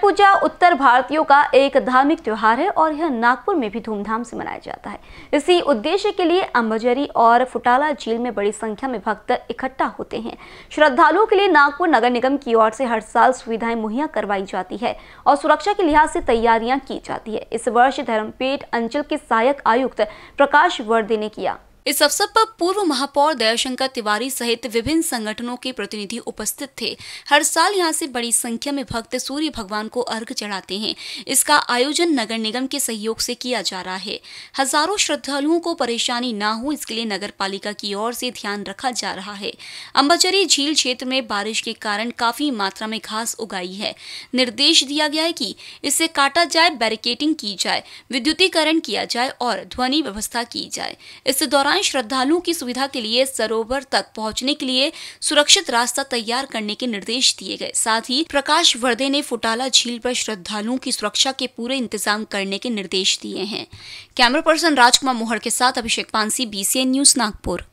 छठ पूजा उत्तर भारतीयों का एक धार्मिक त्यौहार है और यह नागपुर में भी धूमधाम से मनाया जाता है इसी उद्देश्य के लिए अम्बजरी और फुटाला झील में बड़ी संख्या में भक्त इकट्ठा होते हैं श्रद्धालुओं के लिए नागपुर नगर निगम की ओर से हर साल सुविधाएं मुहैया करवाई जाती है और सुरक्षा के लिहाज से तैयारियां की जाती है इस वर्ष धर्मपेट अंचल के सहायक आयुक्त प्रकाश वर्दे ने किया इस अवसर पर पूर्व महापौर दयाशंकर तिवारी सहित विभिन्न संगठनों के प्रतिनिधि उपस्थित थे हर साल यहाँ से बड़ी संख्या में भक्त सूर्य भगवान को अर्घ चढ़ाते हैं इसका आयोजन नगर निगम के सहयोग से किया जा रहा है हजारों श्रद्धालुओं को परेशानी न हो इसके लिए नगर पालिका की ओर से ध्यान रखा जा रहा है अम्बाचरी झील क्षेत्र में बारिश के कारण काफी मात्रा में घास उगाई है निर्देश दिया गया है की इसे काटा जाए बैरिकेटिंग की जाए विद्युतीकरण किया जाए और ध्वनि व्यवस्था की जाए इस दौरान दौरान श्रद्धालुओं की सुविधा के लिए सरोवर तक पहुंचने के लिए सुरक्षित रास्ता तैयार करने के निर्देश दिए गए साथ ही प्रकाश वर्दे ने फुटाला झील पर श्रद्धालुओं की सुरक्षा के पूरे इंतजाम करने के निर्देश दिए हैं कैमरा पर्सन राजकुमार मोहर के साथ अभिषेक पानसी बीसीएन न्यूज नागपुर